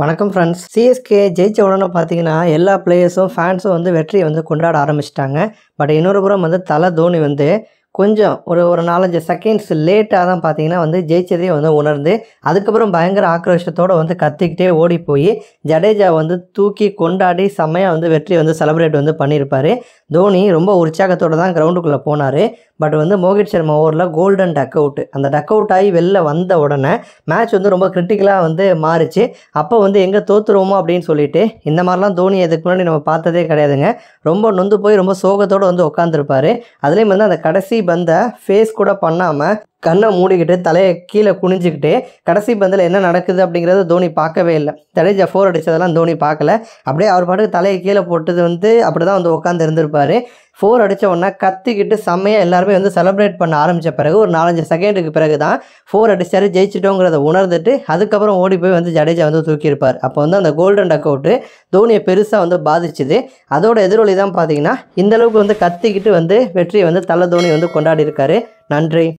வணக்கம் friends CSK ஜெயிச்ச உடனே பார்த்தீங்கன்னா எல்லா பிளேயர்ஸும் ஃபேன்ஸும் வந்து வெற்றியை வந்து கொண்டாட ஆரம்பிச்சிட்டாங்க பட் இன்னொரு புறம் வந்து தலை தோனி வந்து கொஞ்சம் ஒரு ஒரு நாலஞ்சு செகண்ட்ஸ் லேட்டாக தான் பார்த்தீங்கன்னா வந்து ஜெயிச்சதே வந்து உணர்ந்து அதுக்கப்புறம் பயங்கர ஆக்ரோஷத்தோடு வந்து கத்திக்கிட்டே ஓடி போய் ஜடேஜா வந்து தூக்கி கொண்டாடி செம்மையாக வந்து வெற்றி வந்து செலிப்ரேட் வந்து பண்ணியிருப்பார் தோனி ரொம்ப உற்சாகத்தோடு தான் கிரவுண்டுக்குள்ளே போனார் பட் வந்து மோகித் சர்மா ஓவரில் கோல்டன் டக் அவுட்டு அந்த டக் அவுட் ஆகி வெளில வந்த உடனே மேட்ச் வந்து ரொம்ப கிரிட்டிக்கலாக வந்து மாறிச்சு அப்போ வந்து எங்கே தோற்றுருவோமோ அப்படின்னு சொல்லிட்டு இந்த மாதிரிலாம் தோனி இதுக்கு முன்னாடி நம்ம பார்த்ததே கிடையாதுங்க ரொம்ப நொந்து போய் ரொம்ப சோகத்தோடு வந்து உட்காந்துருப்பார் அதுலேயும் வந்து அந்த கடைசி பந்தை ஃபேஸ் கூட பண்ணாமல் கண்ணை மூடிக்கிட்டு தலையை கீழே குனிஞ்சிக்கிட்டு கடைசி பந்தில் என்ன நடக்குது அப்படிங்கிறத தோனி பார்க்கவே இல்லை ஜடேஜா ஃபோர் அடித்ததெல்லாம் தோனி பார்க்கல அப்படியே அவர் பாட்டுக்கு தலையை கீழே போட்டது வந்து அப்படி தான் வந்து உட்காந்து இருந்திருப்பார் ஃபோர் அடித்த உடனே கத்திக்கிட்டு செம்மையாக எல்லாருமே வந்து செலிப்ரேட் பண்ண ஆரம்பித்த பிறகு ஒரு நாலஞ்சு செகண்டுக்கு பிறகு தான் ஃபோர் அடிச்சாரு ஜெயிச்சிட்டோங்கிறத உணர்ந்துட்டு அதுக்கப்புறம் ஓடி போய் வந்து ஜடேஜா வந்து தூக்கியிருப்பார் அப்போ வந்து அந்த கோல்டன் டக் அவுட்டு தோனியை பெருசாக வந்து பாதிச்சுது அதோட எதிரொலி தான் பார்த்தீங்கன்னா இந்தளவுக்கு வந்து கத்திக்கிட்டு வந்து வெற்றியை வந்து தலை தோனி வந்து கொண்டாடி இருக்காரு நன்றி